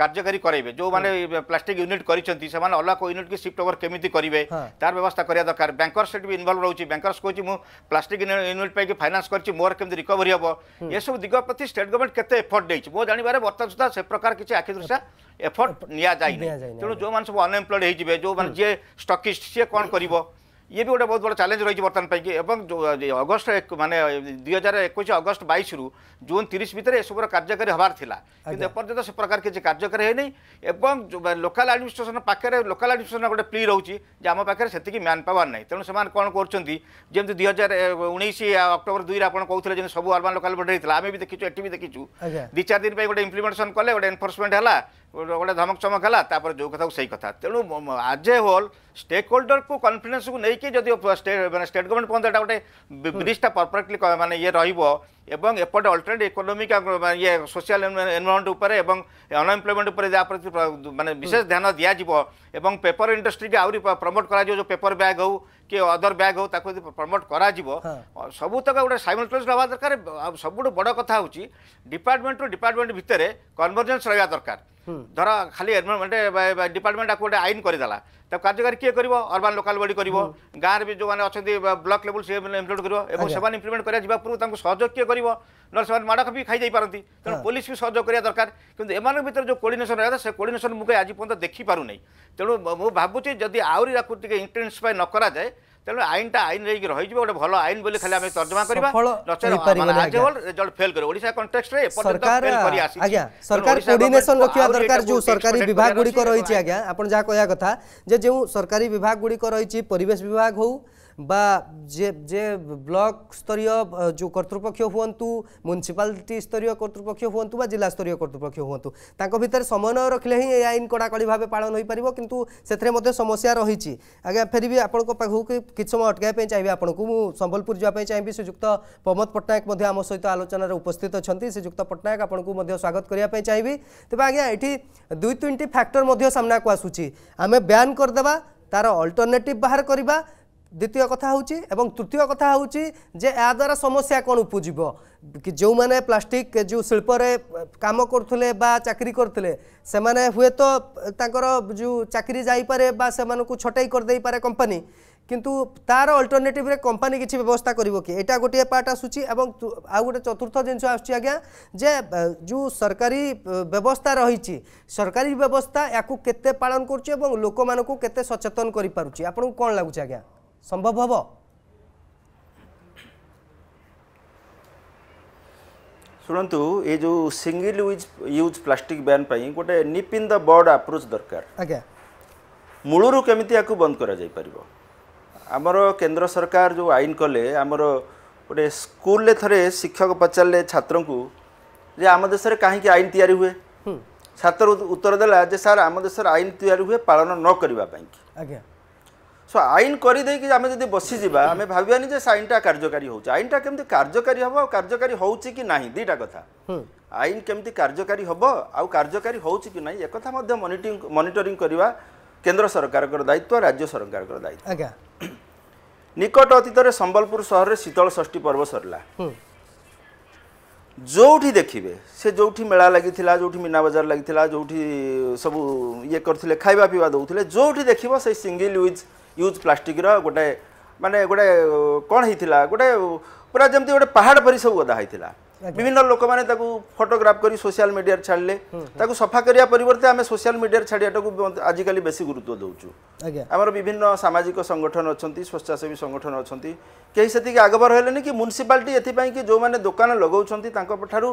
କାର୍ଯ୍ୟକାରୀ କରାଇବେ ଯେଉଁମାନେ ପ୍ଲାଷ୍ଟିକ୍ ୟୁନିଟ୍ କରିଛନ୍ତି ସେମାନେ ଅଲଗା କେଉଁ ୟୁନିଟ୍କି ସିଫ୍ଟ ଓଭର କେମିତି କରିବେ ତାର ବ୍ୟବସ୍ଥା କରିବା ଦରକାର ବ୍ୟାଙ୍କର୍ସ ସେଠି ବି ଇନଭଲ୍ଭ ରହୁଛି ବ୍ୟାଙ୍କର୍ସ କହୁଛି ମୁଁ ପ୍ଲାଷ୍ଟିକ୍ ୟୁନିଟ୍ ପାଇଁକି ଫାଇନାନ୍ସ କରିଛି ମୋର କେମିତି ରିକଭରି ହେବ ଏସବୁ ଦିଗ ପ୍ରତି ଷ୍ଟେଟ୍ ଗଭର୍ଣ୍ଣମେଣ୍ଟ କେତେ ଏଫର୍ଟ ଦେଇଛି ମୋ ଜାଣିବାରେ ବର୍ତ୍ତମାନ ସୁଦ୍ଧା ସେ ପ୍ରକାର କିଛି ଆଖି ଆଖିଦୃଶା ଏଫର୍ଟ ନିଆଯାଇନି ତେଣୁ ଯେଉଁମାନେ ସବୁ ଅନଏମ୍ପ୍ଲଏଡ୍ ହେଇଯିବେ ଯେଉଁମାନେ ଯିଏ স্টকিস্ট সি কম করব ইয়ে বি গোটে বহু বড় চ্যালেঞ্জ রয়েছে বর্তমান পাই এবং অগস্ট মানে দুই হাজার একুশ অগস্ট বাইশ রু জুন তিরিশ ভিতরে এসবুর কার্যকারী হবার লা কিন্তু এপর্যন্ত সে প্রকার কিছু কার্যকারী হয়নি এবং লোকাল আডমিনিষ্ট্রেসন পাখে লোকাল আডমিনিষ্ট্রেসন গোটে প্লি রয়েছে যে আমার পাখে সেটি ম্যান পাওয়ার নাই তেমন সে কম করছেন যেমনি দুই হাজার উনিশ অক্টোবর দুই আপনার কৌলে যে সব আরবান লোকাল বডি হয়েছিল আমি বি দেখিছু এটি বি দেখিছু দুই চার দিন গোটে ইমপ্লিমেন্টেসন কলে গোটে এনফোর্সমেন্ট হল ଗୋଟେ ଧମକ ଚମକ ହେଲା ତାପରେ ଯେଉଁ କଥାକୁ ସେଇ କଥା ତେଣୁ ଆଜ୍ ଏ ହୋଲ୍ ଷ୍ଟେକ୍ ହୋଲ୍ଡରକୁ କନଫିଡେନ୍ସକୁ ନେଇକି ଯଦି ମାନେ ଷ୍ଟେଟ୍ ଗଭର୍ଣ୍ଣମେଣ୍ଟ ପର୍ଯ୍ୟନ୍ତ ଏଇଟା ଗୋଟେ ବ୍ରିଜ୍ଟା ପରଫେକ୍ଟଲି ମାନେ ଇଏ ରହିବ ଏବଂ ଏପଟେ ଅଲଟରନେଟ୍ ଇକୋନୋମିକ୍ ଇଏ ସୋସିଆଲ ଏନ୍ଭରମେଣ୍ଟ ଉପରେ ଏବଂ ଅନଏମ୍ପ୍ଲୟମେଣ୍ଟ ଉପରେ ଯାହା ପ୍ରତି ମାନେ ବିଶେଷ ଧ୍ୟାନ ଦିଆଯିବ ଏବଂ ପେପର ଇଣ୍ଡଷ୍ଟ୍ରିକୁ ଆହୁରି ପ୍ରମୋଟ୍ କରାଯିବ ଯେଉଁ ପେପର ବ୍ୟାଗ୍ ହେଉ କି ଅଦର ବ୍ୟାଗ୍ ହେଉ ତାକୁ ଯଦି ପ୍ରମୋଟ୍ କରାଯିବ ସବୁତକ ଗୋଟେ ସାଇମଲଟ୍ରେଜ୍ ରହିବା ଦରକାର ଆଉ ସବୁଠୁ ବଡ଼ କଥା ହେଉଛି ଡିପାର୍ଟମେଣ୍ଟରୁ ଡିପାର୍ଟମେଣ୍ଟ ଭିତରେ କନ୍ଭର୍ଜେନ୍ସ ରହିବା ଦରକାର ଧର ଖାଲି ଏନ୍ଭରମେଣ୍ଟ ଡିପାର୍ଟମେଣ୍ଟ ଆକୁ ଗୋଟେ ଆଇନ କରିଦେଲା ତାକୁ କାର୍ଯ୍ୟକାରୀ କିଏ କରିବ ଅର୍ବାନ୍ ଲୋକାଲ ବଡି କରିବ ଗାଁରେ ବି ଯେଉଁମାନେ ଅଛନ୍ତି ବ୍ଲକ୍ ଲେବୁଲ୍ ସିଏ ଇମ୍ପ୍ଲିମେଣ୍ଟ କରିବ ଏବଂ ସେମାନେ ଇମ୍ପ୍ଲିମେଣ୍ଟ କରିବା ଯିବା ପୂର୍ବରୁ ତାଙ୍କୁ ସହଯୋଗ କିଏ କରିବ ନହେଲେ ସେମାନେ ମାଡ଼ ବି ଖାଇଯାଇପାରନ୍ତି ତେଣୁ ପୋଲିସ ବି ସହଯୋଗ କରିବା ଦରକାର କିନ୍ତୁ ଏମାନଙ୍କ ଭିତରେ ଯେଉଁ କୋଡ଼ିନେସନ୍ ରହିଲା ସେ କୋଡ଼ିନେସନ୍ ମୁଁ ଆଜି ପର୍ଯ୍ୟନ୍ତ ଦେଖିପାରୁନାହିଁ ତେଣୁ ମୁଁ ଭାବୁଛି ଯଦି ଆହୁରି ଆକୁ ଟିକେ ଇଣ୍ଟେନ୍ସିଫାଏ ନ କରାଯାଏ ତେଣୁ ଆଇନଟା ଆଇନ ହେଇକି ରହିଯିବ ଗୋଟେ ଭଲ ଆଇନ ବୋଲି ଖାଲି ଆମେ ତର୍ଜମା କରିବା ରେଜଲ୍ଟ ଫେଲ୍ କରିବ ଓଡ଼ିଶା କଣ୍ଟେକ୍ସରେ ଆଜ୍ଞା ସରକାର କୋର୍ଡିନେସନ ରଖିବା ଦରକାର ଯେଉଁ ସରକାରୀ ବିଭାଗ ଗୁଡ଼ିକ ରହିଛି ଆଜ୍ଞା ଆପଣ ଯାହା କହିବା କଥା ଯେ ଯେଉଁ ସରକାରୀ ବିଭାଗ ଗୁଡ଼ିକ ରହିଛି ପରିବେଶ ବିଭାଗ ହଉ বা যে যে ব্লক স্তরীয় যে কর্তৃপক্ষ হুঁতু মুনিসিপালিটি স্তরীয় কর্তৃপক্ষ হুঁতু বা জেলা স্তরীয় কর্তৃপক্ষ হুঁতু তাঁর ভিতরে সমন্বয় রাখলে হি এই আইন কড়াকড়ি ভাবে পালন হয়ে পাব কিন্তু সেথে মধ্যে সমস্যা রয়েছে আজ্ঞা ফের বি আপনার পাখু কিছু সময় অটকাইবা চাইবে আপনার মু সম্বলপুর যাওয়া চাইবি শ্রীযুক্ত প্রমোদ পট্টনাক আম সহিত আলোচনার উপস্থিত অনেক শ্রীযুক্ত পট্টনাক আপনার স্বাগত করা চাইবি তবে আজ্ঞা এটি দুই তিনটি ফ্যাক্টর সামনাকু আসুচি আমি ব্যান করদেবা তার অল্টরনেটিভ বাহার করা দ্বিতীয় কথা হচ্ছে এবং তৃতীয় কথা হচ্ছে যে এদ্বারা সমস্যা কোণ উপজীব যে মানে প্লাস্টিক যে শিল্পরে কাম করুলে বা চাকরি করুলে সে হুয়ে তো তাঁর যে চাকরি যাইপরে বা সে ছটাই করেদাইপরে কোম্পানি কিন্তু তার অল্টরনেটিভরে কোম্পানি কিছু ব্যবস্থা করব কি এটা গোটিয়ে পার্ট আসুচি এবং আউ গোটে চতুর্থ জিনিস আসুচি আজ্ঞা যে যে সরকারি ব্যবস্থা রয়েছে সরকারি ব্যবস্থা একু কেতে পালন করছে এবং লোক মানুষ কেতে সচেতন করে পুচি আপনার কম লাগুছে আজ্ঞা ସମ୍ଭବ ହେବ ଶୁଣନ୍ତୁ ଏ ଯେଉଁ single use use plastic ban ପାଇଁ ଗୋଟେ nip in the bud approach ଦରକାର ଆଜ୍ଞା ମୂଳରୁ କେମିତି ଏହାକୁ ବନ୍ଦ କରାଯାଇପାରିବ ଆମର କେନ୍ଦ୍ର ସରକାର ଯେଉଁ ଆଇନ କଲେ ଆମର ଗୋଟେ ସ୍କୁଲରେ ଥରେ ଶିକ୍ଷକ ପଚାରିଲେ ଛାତ୍ରଙ୍କୁ ଯେ ଆମ ଦେଶରେ କାହିଁକି ଆଇନ ତିଆରି ହୁଏ ଛାତ୍ର ଉତ୍ତର ଦେଲା ଯେ ସାର୍ ଆମ ଦେଶରେ ଆଇନ ତିଆରି ହୁଏ ପାଳନ ନ କରିବା ପାଇଁକି सो आईन करदे कि आम जब बसीजा आम भावानी आईनटा कार्यकारी हूँ आईनटा केमी कार्यकारी हम कार्यकारी हो ना दुटा कथ आईन के कार्यकारी हम आ कार्यकारी हो ना एक मनिटरी केन्द्र सरकार दायित्व राज्य सरकार दायित्व निकट अतीत संबलपुर शीतल षष्ठी पर्व सरला जो भी देखिए से जो भी मेला लगी जो मीना बजार लगी जो सब ये करते पीवा दौले जो भी देख से सिंगल यूज ୟୁଜ୍ ପ୍ଲାଷ୍ଟିକ୍ର ଗୋଟେ ମାନେ ଗୋଟେ କ'ଣ ହେଇଥିଲା ଗୋଟେ ପୁରା ଯେମିତି ଗୋଟେ ପାହାଡ଼ ପରି ସବୁ ଗଦା ହେଇଥିଲା ବିଭିନ୍ନ ଲୋକମାନେ ତାକୁ ଫଟୋଗ୍ରାଫ କରି ସୋସିଆଲ ମିଡ଼ିଆରେ ଛାଡ଼ିଲେ ତାକୁ ସଫା କରିବା ପରିବର୍ତ୍ତେ ଆମେ ସୋସିଆଲ ମିଡ଼ିଆରେ ଛାଡ଼ିବାଟାକୁ ଆଜିକାଲି ବେଶୀ ଗୁରୁତ୍ୱ ଦେଉଛୁ ଆମର ବିଭିନ୍ନ ସାମାଜିକ ସଂଗଠନ ଅଛନ୍ତି ସ୍ୱେଚ୍ଛାସେବୀ ସଂଗଠନ ଅଛନ୍ତି କେହି ସେତିକି ଆଗଭର ହେଲେନି କି ମ୍ୟୁନିସିପାଲିଟି ଏଥିପାଇଁ କି ଯେଉଁମାନେ ଦୋକାନ ଲଗାଉଛନ୍ତି ତାଙ୍କ ଠାରୁ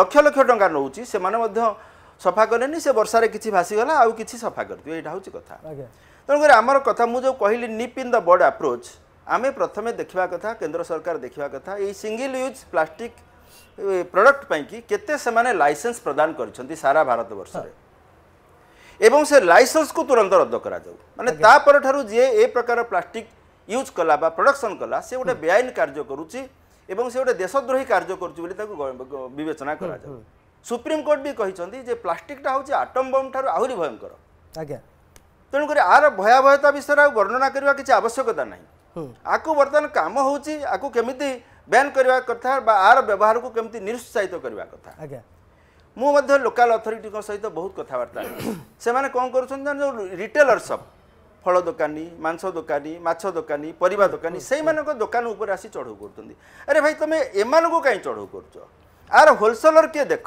ଲକ୍ଷ ଲକ୍ଷ ଟଙ୍କା ନେଉଛି ସେମାନେ ମଧ୍ୟ ସଫା କଲେନି ସେ ବର୍ଷାରେ କିଛି ଭାସିଗଲା ଆଉ କିଛି ସଫା କରିଦିଏ ଏଇଟା ହେଉଛି କଥା ଆଜ୍ଞା তেমকরি আমার কথা মু যে কহিলি নিপ ইন দ বড আপ্রোচ আমি প্রথমে দেখা কথা কেন্দ্র সরকার দেখা কথা এই সিঙ্গল ইউজ প্লাস্টিক প্রডক্ট পাইকি কেতে সেমানে লাইসেন্স প্রদান করছেন সারা ভারতবর্ষরে এবং সে লাইসেন্সকে তুরন্ত রদ্দ করা যাও মানে তাপরঠার যে এ প্রকার প্লাস্টিক ইউজ কলা বা প্রডকশন কলা সে গোটে বেআইন কার্য করুচি এবং সে গোটে দেশদ্রোহী কার্য করুচি বলে তাকে বিবেচনা করা যাও সুপ্রিমকোর্ট বি যে প্লাস্টিকটা হচ্ছে আটম বম ঠার আহরি ভয়ঙ্কর আজ্ঞা তেণুকরি ଆର ଭୟାବହତା ବିଷୟରେ ଆଉ ବର୍ଣ୍ଣନା କରିବା କିଛି ଆବଶ୍ୟକତା ନାହିଁ ଆକୁ ବର୍ତ୍ତମାନ କାମ ହେଉଛି ଆକୁ କେମିତି ବ୍ୟାନ୍ କରିବା କଥା ବା ଆର ବ୍ୟବହାରକୁ କେମିତି ନିରୁତ୍ସାହିତ କରିବା କଥା ଆଜ୍ଞା ମୁଁ ମଧ୍ୟ ଲୋକାଲ ଅଥରିଟିଙ୍କ ସହିତ ବହୁତ କଥାବାର୍ତ୍ତା ସେମାନେ କ'ଣ କରୁଛନ୍ତି ନା ଯେଉଁ ରିଟେଲର ସପ୍ ଫଳ ଦୋକାନୀ ମାଂସ ଦୋକାନୀ ମାଛ ଦୋକାନୀ ପରିବା ଦୋକାନୀ ସେଇମାନଙ୍କ ଦୋକାନ ଉପରେ ଆସି ଚଢ଼ଉ କରୁଛନ୍ତି ଆରେ ଭାଇ ତୁମେ ଏମାନଙ୍କୁ କାହିଁ ଚଢ଼ଉ କରୁଛ ଆର ହୋଲସେଲର କିଏ ଦେଖ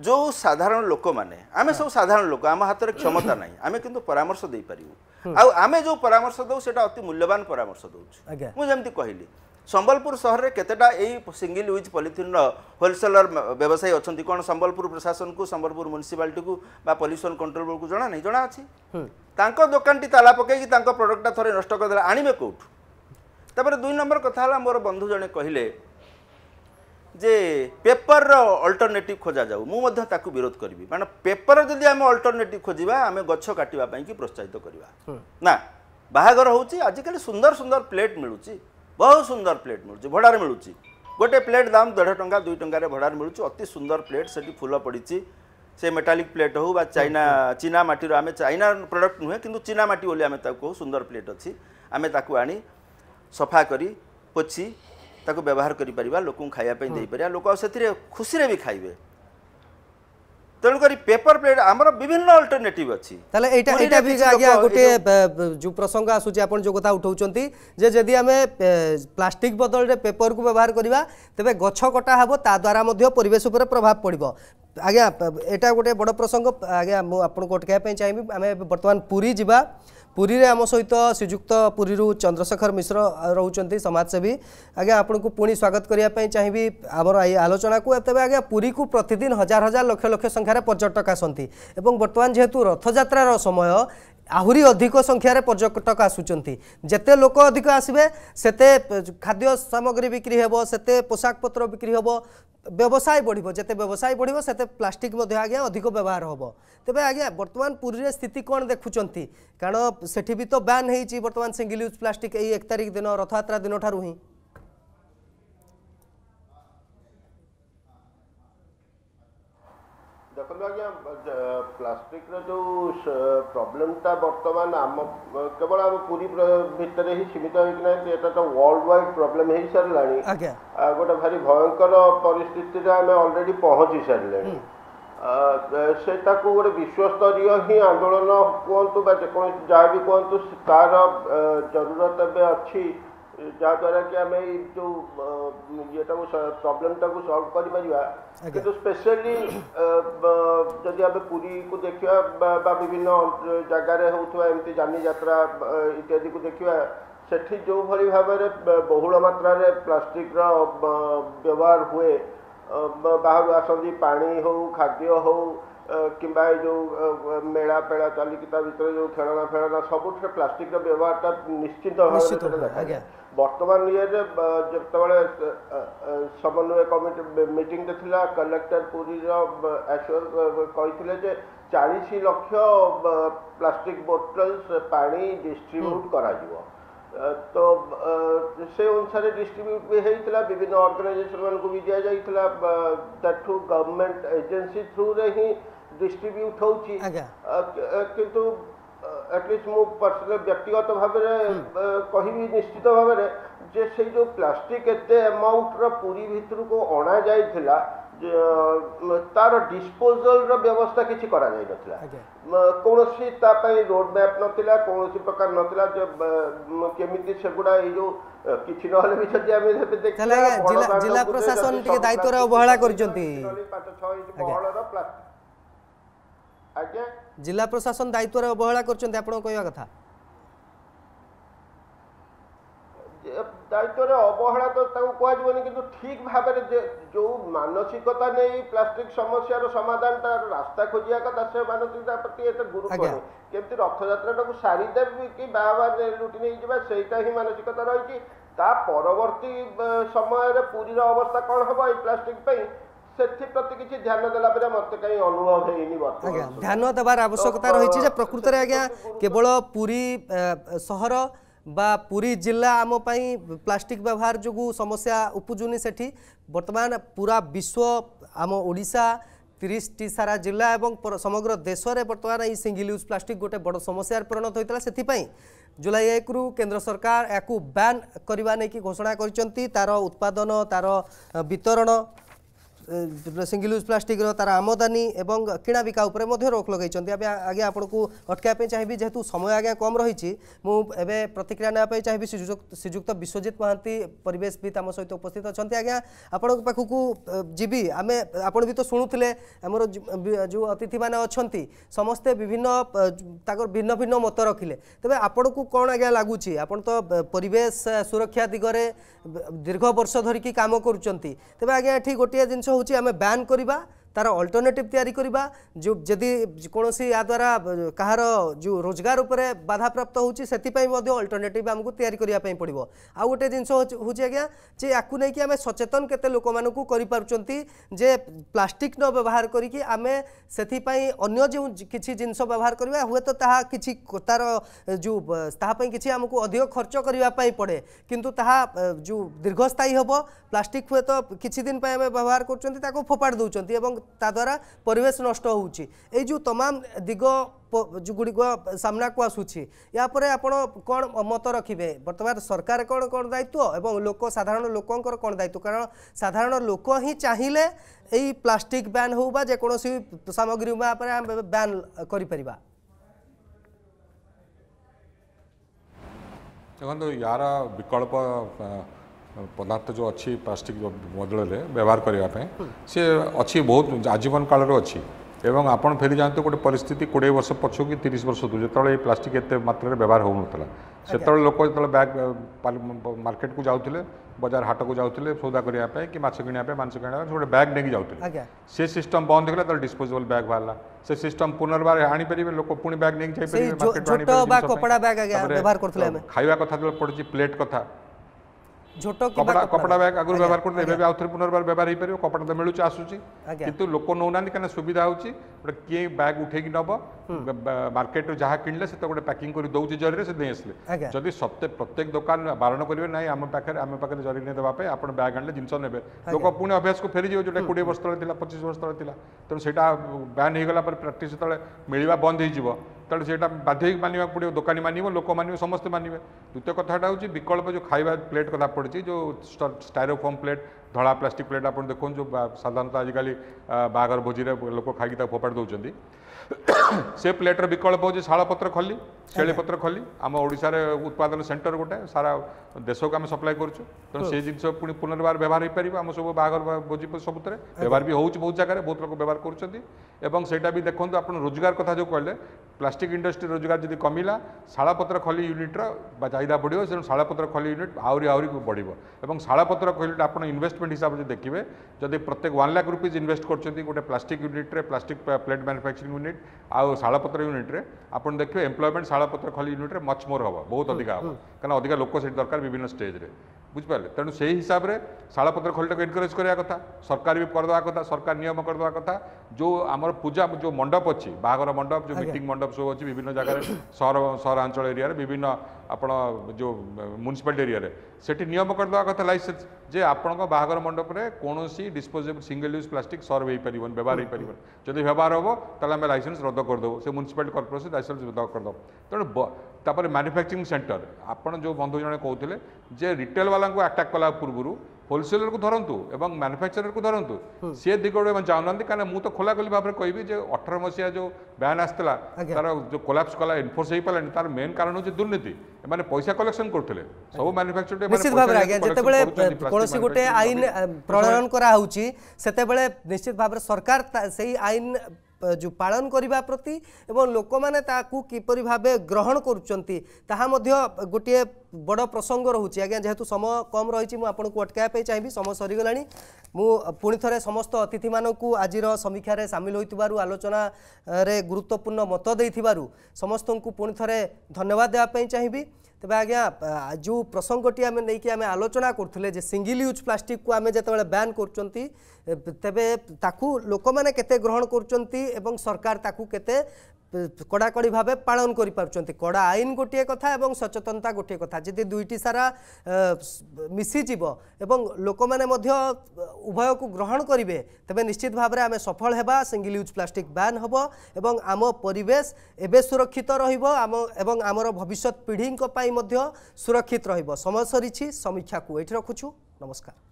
ଯେଉଁ ସାଧାରଣ ଲୋକମାନେ ଆମେ ସବୁ ସାଧାରଣ ଲୋକ ଆମ ହାତରେ କ୍ଷମତା ନାହିଁ ଆମେ କିନ୍ତୁ ପରାମର୍ଶ ଦେଇପାରିବୁ ଆଉ ଆମେ ଯେଉଁ ପରାମର୍ଶ ଦେଉ ସେଇଟା ଅତି ମୂଲ୍ୟବାନ ପରାମର୍ଶ ଦେଉଛୁ ମୁଁ ଯେମିତି କହିଲି ସମ୍ବଲପୁର ସହରରେ କେତେଟା ଏଇ ସିଙ୍ଗିଲ୍ ୟୁଜ୍ ପଲିଥିନ୍ର ହୋଲସେଲର ବ୍ୟବସାୟୀ ଅଛନ୍ତି କ'ଣ ସମ୍ବଲପୁର ପ୍ରଶାସନକୁ ସମ୍ବଲପୁର ମ୍ୟୁନିସିପାଲିଟିକୁ ବା ପଲ୍ୟୁସନ୍ କଣ୍ଟ୍ରୋଲ ବୋର୍ଡକୁ ଜଣା ନାହିଁ ଜଣା ଅଛି ତାଙ୍କ ଦୋକାନଟି ତାଲା ପକାଇକି ତାଙ୍କ ପ୍ରଡ଼କ୍ଟଟା ଥରେ ନଷ୍ଟ କରିଦେଲେ ଆଣିବେ କେଉଁଠୁ ତାପରେ ଦୁଇ ନମ୍ବର କଥା ହେଲା ମୋର ବନ୍ଧୁ ଜଣେ କହିଲେ ଯେ ପେପରର ଅଲ୍ଟରନେଟିଭ୍ ଖୋଜାଯାଉ ମୁଁ ମଧ୍ୟ ତାକୁ ବିରୋଧ କରିବି କାରଣ ପେପର ଯଦି ଆମେ ଅଲ୍ଟରନେଟିଭ୍ ଖୋଜିବା ଆମେ ଗଛ କାଟିବା ପାଇଁକି ପ୍ରୋତ୍ସାହିତ କରିବା ନା ବାହାଘର ହେଉଛି ଆଜିକାଲି ସୁନ୍ଦର ସୁନ୍ଦର ପ୍ଲେଟ୍ ମିଳୁଛି ବହୁତ ସୁନ୍ଦର ପ୍ଲେଟ୍ ମିଳୁଛି ଭଡ଼ାରେ ମିଳୁଛି ଗୋଟେ ପ୍ଲେଟ୍ ଦାମ ଦେଢ଼ ଟଙ୍କା ଦୁଇ ଟଙ୍କାରେ ଭଡ଼ାରେ ମିଳୁଛି ଅତି ସୁନ୍ଦର ପ୍ଲେଟ୍ ସେଠି ଫୁଲ ପଡ଼ିଛି ସେ ମେଟାଲିକ୍ ପ୍ଲେଟ୍ ହେଉ ବା ଚାଇନା ଚୀନା ମାଟିର ଆମେ ଚାଇନା ପ୍ରଡ଼କ୍ଟ ନୁହେଁ କିନ୍ତୁ ଚୀନା ମାଟି ବୋଲି ଆମେ ତାକୁ କହୁ ସୁନ୍ଦର ପ୍ଲେଟ୍ ଅଛି ଆମେ ତାକୁ ଆଣି ସଫା କରି ପୋଛି ତାକୁ ବ୍ୟବହାର କରିପାରିବା ଲୋକଙ୍କୁ ଖାଇବା ପାଇଁ ଦେଇପାରିବା ଲୋକ ଆଉ ସେଥିରେ ଖୁସିରେ ବି ଖାଇବେ তেমনি পেপর প্লেট আমার বিভিন্ন অল্টরনেটিভ আছে তাহলে এইটা এইটা বি আজ্ঞা গোটে যে প্রসঙ্গ আসুচি আপন যে কথা উঠাউছেন যে যদি আমি প্লাস্টিক বদলরে পেপর কু ব্যবহার করিবা তবে গছ কটা হব তা দ্বারা মধ্য পরিবেশ উপরে প্রভাব পড়িব আজ্ঞা এটা গোটে বড় প্রসঙ্গ আজ্ঞা মু আপনাকে অটকাইবা চাইবি আমি বর্তমান পুরী যা पूरी रे आम सहित श्रीजुक्त पूरी रू चंद्रशेखर मिश्र रोचार समाजसेवी आज्ञा आप पुणी स्वागत करने चाहिए आम आलोचना को तेज आज पूरी को प्रतिदिन हजार हजार लक्ष लक्ष संख्यार पर्यटक आसती बर्तमान जेहेतु रथजात्र समय आहरी अधिक संख्यार पर्यटक आसुच्चे लोक अधिक आसवे सेते खाद्य सामग्री बिक्री हे से पोशाक पत्र बिक्री हे व्यवसाय बढ़ जिते व्यवसाय बढ़ से प्लास्टिक आज्ञा अधिक व्यवहार हे तेज आज्ञा बर्तमान पूरी स्थिति कौन देखुं कारण से तो बैन होती बर्तमान सिंगल यूज प्लास्टिक ये एक तारिख दिन रथयात्रा दिन ठार्ही ଦେଖନ୍ତୁ ଆଜ୍ଞା ପ୍ଲାଷ୍ଟିକ୍ର ଯେଉଁ ପ୍ରୋବ୍ଲେମ୍ଟା ବର୍ତ୍ତମାନ ଆମ କେବଳ ଆମ ପୁରୀ ଭିତରେ ହିଁ ସୀମିତ ହେଇକି ନାହିଁ ଏଟା ତ ୱାର୍ଲଡ ୱାଇଡ୍ ପ୍ରୋବ୍ଲେମ୍ ହେଇସାରିଲାଣି ଗୋଟେ ଭାରି ଭୟଙ୍କର ପରିସ୍ଥିତିରେ ଆମେ ଅଲରେଡ଼ି ପହଞ୍ଚି ସାରିଲେଣି ସେ ତାକୁ ଗୋଟେ ବିଶ୍ୱସ୍ତରୀୟ ହିଁ ଆନ୍ଦୋଳନ କୁହନ୍ତୁ ବା ଯେକୌଣସି ଯାହା ବି କୁହନ୍ତୁ ତାର ଜରୁରତ ଏବେ ଅଛି ଯାହା ଦ୍ୱାରା କି ଆମେ ଏଇ ଯେଉଁ ଇଏଟାକୁ ପ୍ରୋବ୍ଲେମଟାକୁ ସଲ୍ଭ କରିପାରିବା କିନ୍ତୁ ସ୍ପେଶିଆଲି ଯଦି ଆମେ ପୁରୀକୁ ଦେଖିବା ବା ବିଭିନ୍ନ ଜାଗାରେ ହେଉଥିବା ଏମିତି ଯାନିଯାତ୍ରା ଇତ୍ୟାଦିକୁ ଦେଖିବା ସେଠି ଯେଉଁଭଳି ଭାବରେ ବହୁଳ ମାତ୍ରାରେ ପ୍ଲାଷ୍ଟିକ୍ର ବ୍ୟବହାର ହୁଏ ବାହାରୁ ଆସନ୍ତି ପାଣି ହେଉ ଖାଦ୍ୟ ହେଉ କିମ୍ବା ଏ ଯେଉଁ ମେଳା ଫେଳା ଚାଲିକି ତା ଭିତରେ ଯେଉଁ ଖେଳଣା ଫେଳଣା ସବୁଥିରେ ପ୍ଲାଷ୍ଟିକ୍ର ବ୍ୟବହାରଟା ନିଶ୍ଚିତ ଭାବରେ ଦେଖାଯାଏ बर्तमान इतने समन्वय कमिटी मीटिंग कलेक्टर पूरी एश्योर कही चालीस लक्ष प्लास्टिक बोतल पा डिस्ट्रब्यूट कर तो से अनुसार डिस्ट्रब्यूट भी होता विभिन्न अर्गानाइजेसन मानक भी दि जाइला तठू गवर्नमेंट एजेन्सी थ्रु रे ही डिस्ट्रब्यूट हो कि ଆଟଲିଷ୍ଟ ମୁଁ ପର୍ସନାଲ ବ୍ୟକ୍ତିଗତ ଭାବରେ କହିବି ନିଶ୍ଚିତ ଭାବରେ ଯେ ସେଇ ଯେଉଁ ପ୍ଲାଷ୍ଟିକ୍ ଏତେ ଆମାଉଣ୍ଟର ପୁରୀ ଭିତରକୁ ଅଣାଯାଇଥିଲା ତାର ଡିସ୍ପୋଜାଲର ବ୍ୟବସ୍ଥା କିଛି କରାଯାଇନଥିଲା କୌଣସି ତା ପାଇଁ ରୋଡ୍ ମ୍ୟାପ୍ ନଥିଲା କୌଣସି ପ୍ରକାର ନଥିଲା କେମିତି ସେଗୁଡ଼ା ଏଇ ଯେଉଁ କିଛି ନହେଲେ ବି ଯଦି ଆମେ ଜିଲ୍ଲା ପ୍ରଶାସନ ଟିକେ ଦାୟିତ୍ୱରେ ଅବହେଳା କରିଛନ୍ତି ପାଞ୍ଚ ଛଅ ଇଞ୍ଚ ବହଳର ପ୍ଲାଷ୍ଟିକ୍ ଆଜ୍ଞା ଜିଲ୍ଲା ପ୍ରଶାସନ ଦାୟିତ୍ୱରେ ଅବହେଳା କରୁଛନ୍ତି ଆପଣ କହିବା କଥା ଦାୟିତ୍ୱରେ ଅବହେଳା ତ ତାକୁ କୁହାଯିବନି କିନ୍ତୁ ଠିକ୍ ଭାବରେ ଯେଉଁ ମାନସିକତା ନେଇ ପ୍ଲାଷ୍ଟିକ ସମସ୍ୟାର ସମାଧାନ ତାର ରାସ୍ତା ଖୋଜିବା କଥା ସେ ମାନସିକତା ପ୍ରତି ଏତେ ଗୁରୁତ୍ୱ କେମିତି ରଥଯାତ୍ରାଟାକୁ ସାରିଦେବି କି ବାହାବା ଲୁଟି ନେଇଯିବା ସେଇଟା ହିଁ ମାନସିକତା ରହିଛି ତା ପରବର୍ତ୍ତୀ ସମୟରେ ପୁରୀର ଅବସ୍ଥା କ'ଣ ହେବ ଏଇ ପ୍ଲାଷ୍ଟିକ ପାଇଁ ଧ୍ୟାନ ଦେବାର ଆବଶ୍ୟକତା ରହିଛି ଯେ ପ୍ରକୃତରେ ଆଜ୍ଞା କେବଳ ପୁରୀ ସହର বা পুরী জেলা আম প্লাষ্টিক ব্যবহার যোগ সমস্যা উপুজুনি সেটি বর্তমান পুরা বিশ্ব আম ওড়শা তিরিশটি সারা জেলা এবং সমগ্র দেশে বর্তমান এই সিঙ্গল ইউজ প্লাষ্টিক গোটে বড় সমস্যার পরিণত হয়েছিল সেপাই জুলাই একরু কেন্দ্র সরকার একু ব্যান করা নেই ঘোষণা করছেন তার উৎপাদন তার বিতরণ সিঙ্গল ୟୁଜ୍ ପ୍ଲାଷ୍ଟିକ୍ର ତା'ର ଆମଦାନୀ ଏବଂ କିଣାବିକା ଉପରେ ମଧ୍ୟ ରୋକ ଲଗାଇଛନ୍ତି ଏବେ ଆଜ୍ଞା ଆପଣଙ୍କୁ ଅଟକାଇବା ପାଇଁ ଚାହିଁବି ଯେହେତୁ ସମୟ ଆଜ୍ଞା କମ୍ ରହିଛି ମୁଁ ଏବେ ପ୍ରତିକ୍ରିୟା ନେବା ପାଇଁ ଚାହିଁବି ଶ୍ରୀଯୁକ୍ତ ବିଶ୍ୱଜିତ ମହାନ୍ତି ପରିବେଶବିତ୍ ଆମ ସହିତ ଉପସ୍ଥିତ ଅଛନ୍ତି ଆଜ୍ଞା ଆପଣଙ୍କ ପାଖକୁ ଯିବି ଆମେ ଆପଣ ବି ତ ଶୁଣୁଥିଲେ ଆମର ଯେଉଁ ଅତିଥିମାନେ ଅଛନ୍ତି ସମସ୍ତେ ବିଭିନ୍ନ ତାଙ୍କର ଭିନ୍ନ ଭିନ୍ନ ମତ ରଖିଲେ ତେବେ ଆପଣଙ୍କୁ କ'ଣ ଆଜ୍ଞା ଲାଗୁଛି ଆପଣ ତ ପରିବେଶ ସୁରକ୍ଷା ଦିଗରେ ଦୀର୍ଘ ବର୍ଷ ଧରିକି କାମ କରୁଛନ୍ତି ତେବେ ଆଜ୍ଞା ଏଠି ଗୋଟିଏ ଜିନିଷ আমি ব্যান করা तार अल्टरनेटिव या जदि कौन यादारा कह जो रोजगार उपर बाधाप्राप्त होल्टरनेटिव आमको या पड़ आउ गोटे जिनस हूँ आज्ञा जे या नहीं कि आम सचेतन के लोक मूँ जे प्लास्टिक न व्यवहार करी आम से अगर जो कि जिनस व्यवहार करवा हूँ तो किसी तार जो किसी आमको अधिक खर्च करने पड़े कि दीर्घस्थायी हम प्लास्टिक हूँ तो किसी दिन आम व्यवहार कर फोपाड़ दौर ତାଦ୍ୱାରା ପରିବେଶ ନଷ୍ଟ ହେଉଛି ଏଇ ଯେଉଁ ତମାମ ଦିଗ ଗୁଡ଼ିକ ସାମ୍ନାକୁ ଆସୁଛି ୟାପରେ ଆପଣ କ'ଣ ମତ ରଖିବେ ବର୍ତ୍ତମାନ ସରକାର କ'ଣ କ'ଣ ଦାୟିତ୍ୱ ଏବଂ ଲୋକ ସାଧାରଣ ଲୋକଙ୍କର କ'ଣ ଦାୟିତ୍ୱ କାରଣ ସାଧାରଣ ଲୋକ ହିଁ ଚାହିଁଲେ ଏଇ ପ୍ଲାଷ୍ଟିକ ବ୍ୟାନ୍ ହେଉ ବା ଯେକୌଣସି ସାମଗ୍ରୀ ଉପରେ ଆମେ ବ୍ୟାନ୍ କରିପାରିବା ଦେଖନ୍ତୁ ୟାର पदार्थ जो अच्छी प्लास्टिक बदल व्यवहार करने सी अच्छी बहुत आजीवन काल अच्छी आप फेरी जाते गोटे पिस्थित कोड़े वर्ष पक्ष कि तीस वर्ष दूर जो प्लास्टिक एत मात्र व्यवहार होता से लोक जो बैग मार्केट को जाते बजार हाट को जाते सौदा करने कि किए मस कि गोटे बैग नहीं जाते से सिटम बंद हो तो डिस्पोजेबल बैग बाहर से सिस्टम पुनर्व आनी लोक पुणी बैग नहीं खावा कथ पड़ी प्लेट कथ ঝোଟ কপଡ଼ା କପଡ଼ା ବ୍ୟାଗ୍ ଆଗରୁ ବ୍ୟବହାର କରୁଥିଲେ ଏବେ ବି ଆଉଥରେ ପୁନର୍ବାର ବ୍ୟବହାର ହେଇପାରିବ କପଡ଼ା ତ ମିଳୁଛି ଆସୁଛି କିନ୍ତୁ ଲୋକ ନେଉନାହାନ୍ତି କାହିଁକିନା ସୁବିଧା ହେଉଛି ଗୋଟେ କିଏ ବ୍ୟାଗ୍ ଉଠେଇକି ନେବ ମାର୍କେଟରୁ ଯାହା କିଣିଲେ ସେ ତ ଗୋଟେ ପ୍ୟାକିଂ କରି ଦେଉଛି ଜରିରେ ସେ ନେଇ ଆସିଲେ ଯଦି ସତ୍ୟ ପ୍ରତ୍ୟେକ ଦୋକାନ ବାରଣ କରିବେ ନାହିଁ ଆମ ପାଖରେ ଆମ ପାଖରେ ଜରି ନେଇ ଦେବା ପାଇଁ ଆପଣ ବ୍ୟାଗ୍ ଆଣିଲେ ଜିନିଷ ନେବେ ଲୋକ ପୁଣି ଅଭ୍ୟାସକୁ ଫେରିଯିବ ଯେଉଁଟା କୋଡ଼ିଏ ବର୍ଷ ତଳେ ଥିଲା ପଚିଶ ବର୍ଷ ତଳେ ଥିଲା ତେଣୁ ସେଇଟା ବ୍ୟାନ୍ ହେଇଗଲା ପରେ ପ୍ରାକ୍ଟିସ୍ ଯେତେବେଳେ ମିଳିବା ବନ୍ଦ ହେଇଯିବ তাহলে ସେଇଟା ବାଧ୍ୟ ହେଇକି ମାନିବାକୁ ପଡ଼ିବ ଦୋକାନୀ ମାନିବ ଲୋକ ମାନିବ ସମସ୍ତେ ମାନିବେ ଦ୍ୱିତୀୟ କଥାଟା ହେଉଛି ବିକଳ୍ପ ଯେଉଁ ଖାଇବା ପ୍ଲେଟ୍ କଥା ପଡ଼ିଛି ଯେଉଁ ଷ୍ଟାଇରୋଫୋମ୍ ପ୍ଲେଟ୍ ଧଳା ପ୍ଲାଷ୍ଟିକ୍ ପ୍ଲେଟ୍ ଆପଣ ଦେଖନ୍ତୁ ଯେଉଁ ସାଧାରଣତଃ ଆଜିକାଲି ବାହାଘର ଭୋଜିରେ ଲୋକ ଖାଇକି ତାକୁ ଫୋପାଡ଼ି ଦେଉଛନ୍ତି ସେ ପ୍ଲେଟ୍ର ବିକଳ୍ପ ହେଉଛି ଶାଳପତ୍ର ଖଲି ଶେଳିପତ୍ର ଖଲି ଆମ ଓଡ଼ିଶାରେ ଉତ୍ପାଦନ ସେଣ୍ଟର ଗୋଟେ ସାରା ଦେଶକୁ ଆମେ ସପ୍ଲାଏ କରୁଛୁ ତେଣୁ ସେ ଜିନିଷ ପୁଣି ପୁନର୍ବାର ବ୍ୟବହାର ହୋଇପାରିବ ଆମ ସବୁ ବାହାଘର ଭୋଜି ସବୁଥିରେ ବ୍ୟବହାର ବି ହେଉଛି ବହୁତ ଜାଗାରେ ବହୁତ ଲୋକ ବ୍ୟବହାର କରୁଛନ୍ତି ଏବଂ ସେଇଟା ବି ଦେଖନ୍ତୁ ଆପଣ ରୋଜଗାର କଥା ଯେଉଁ କହିଲେ ପ୍ଲାଷ୍ଟିକ୍ ଇଣ୍ଡଷ୍ଟ୍ରି ରୋଜଗାର ଯଦି କମିଲା ଶାଳପତ୍ର ଖଲି ୟୁନିଟ୍ର ବା ଚାହିଦା ବଢ଼ିବ ତେଣୁ ଶାଳପତ୍ର ଖଲି ୟୁନିଟ୍ ଆହୁରି ଆହୁରି ବଢ଼ିବ ଏବଂ ଶାଳପତ୍ର ଖଲିଟା ଆପଣ ଇନଭେଷ୍ଟ ইনভেস্টমেন্ট হিসাবে দেখবে যদি প্রত্যেক ওয়ান লাখ রুপিজ ইনভেস্ট করছেন গোটে প্লাস্টিক ইউনিট্রে প্লাস্টিক প্লেট ম্যানুফ্যাকচরিং ইউনিট আউ শাড়পত্র ইউনিট্রে আপনার দেখবে এমপ্লয়মেন্ট শাড়পত্র খালি ইউনিট্রে মচ মোর হব বহুত অধিকা হব କାରଣ ଅଧିକା ଲୋକ ସେଠି ଦରକାର ବିଭିନ୍ନ ଷ୍ଟେଜ୍ରେ ବୁଝିପାରିଲେ ତେଣୁ ସେହି ହିସାବରେ ଶାଳପତ୍ର ଖୋଲିଟାକୁ ଏନକରେଜ୍ କରିବା କଥା ସରକାର ବି କରିଦେବା କଥା ସରକାର ନିୟମ କରିଦେବା କଥା ଯେଉଁ ଆମର ପୂଜା ଯେଉଁ ମଣ୍ଡପ ଅଛି ବାହାଘର ମଣ୍ଡପ ଯେଉଁ ମିଟିଂ ମଣ୍ଡପ ସବୁ ଅଛି ବିଭିନ୍ନ ଜାଗାରେ ସହର ସହରାଞ୍ଚଳ ଏରିଆରେ ବିଭିନ୍ନ ଆପଣ ଯେଉଁ ମ୍ୟୁନିସିପାଲିଟି ଏରିଆରେ ସେଠି ନିୟମ କରିଦେବା କଥା ଲାଇସେନ୍ସ ଯେ ଆପଣଙ୍କ ବାହାଘର ମଣ୍ଡପରେ କୌଣସି disposable single use plastic serve ହେଇପାରିବନି ବ୍ୟବହାର ହେଇପାରିବନି ଯଦି ବ୍ୟବହାର ହେବ ତାହେଲେ ଆମେ ଲାଇସେନ୍ସ ରଦ୍ଦ କରିଦେବୁ ସେ ମ୍ୟୁନିସିପାଲିଟି କର୍ପୋରେସନ୍ ଲାଇସେନ୍ସ ରଦ୍ଦ କରିଦେବ ତେଣୁ তাপরে ম্যানুফ্যাকচারিং আপনার যে বন্ধু জন ଜଣେ যে রিটেল বালা আটাক কলা କଲା হোলসেলর কু ধরতু এবং ম্যানুফ্যাকচাররকে ধরতু সে দিগ না কারণ মু খোলাখোলি ভাবে কবি যে অঠর মশিয়া যে ব্যান আসছিল তার যে কোলাপস কলা এনফোর্স হয়ে পালানি তার মেন কারণ হচ্ছে দুর্নীতি এমানে পয়সা কলেকশন করুলে সব ম্যানুফ্যাকচার নিশ্চিত ভাবে আজ্ঞা যেতবে কোণী গোটে আইন প্রণয়ন করা হচ্ছে সেতবে নিশ্চিত ভাবে সরকার সেই আইন ଯେଉଁ ପାଳନ କରିବା ପ୍ରତି ଏବଂ ଲୋକମାନେ ତାକୁ କିପରି ଭାବେ ଗ୍ରହଣ କରୁଛନ୍ତି ତାହା ମଧ୍ୟ ଗୋଟିଏ ବଡ଼ ପ୍ରସଙ୍ଗ ରହୁଛି ଆଜ୍ଞା ଯେହେତୁ ସମୟ କମ୍ ରହିଛି ମୁଁ ଆପଣଙ୍କୁ ଅଟକାଇବା ପାଇଁ ଚାହିଁବି ସମୟ ସରିଗଲାଣି ମୁଁ ପୁଣି ଥରେ ସମସ୍ତ ଅତିଥିମାନଙ୍କୁ ଆଜିର ସମୀକ୍ଷାରେ ସାମିଲ ହୋଇଥିବାରୁ ଆଲୋଚନାରେ ଗୁରୁତ୍ୱପୂର୍ଣ୍ଣ ମତ ଦେଇଥିବାରୁ ସମସ୍ତଙ୍କୁ ପୁଣି ଥରେ ଧନ୍ୟବାଦ ଦେବା ପାଇଁ ଚାହିଁବି তবে আজ্ঞা যে প্রসঙ্গটি আমি নেই আমি আলোচনা করলে যে সিঙ্গল ইউজ প্লাষ্টিক কু আমি যেতবে ব্যান করছেন তবে তাকে লোক মানে কেতে গ্রহণ করছেন এবং সরকার তাকে কেতে କଡ଼ାକଡ଼ି ଭାବେ ପାଳନ କରିପାରୁଛନ୍ତି କଡ଼ା ଆଇନ ଗୋଟିଏ କଥା ଏବଂ ସଚେତନତା ଗୋଟିଏ କଥା ଯଦି ଦୁଇଟି ସାରା ମିଶିଯିବ ଏବଂ ଲୋକମାନେ ମଧ୍ୟ ଉଭୟକୁ ଗ୍ରହଣ କରିବେ ତେବେ ନିଶ୍ଚିତ ଭାବରେ ଆମେ ସଫଳ ହେବା ସିଙ୍ଗିଲ୍ ୟୁଜ୍ ପ୍ଲାଷ୍ଟିକ୍ ବ୍ୟାନ୍ ହେବ ଏବଂ ଆମ ପରିବେଶ ଏବେ ସୁରକ୍ଷିତ ରହିବ ଆମ ଏବଂ ଆମର ଭବିଷ୍ୟତ ପିଢ଼ିଙ୍କ ପାଇଁ ମଧ୍ୟ ସୁରକ୍ଷିତ ରହିବ ସମୟ ସରିଛି ସମୀକ୍ଷାକୁ ଏଇଠି ରଖୁଛୁ ନମସ୍କାର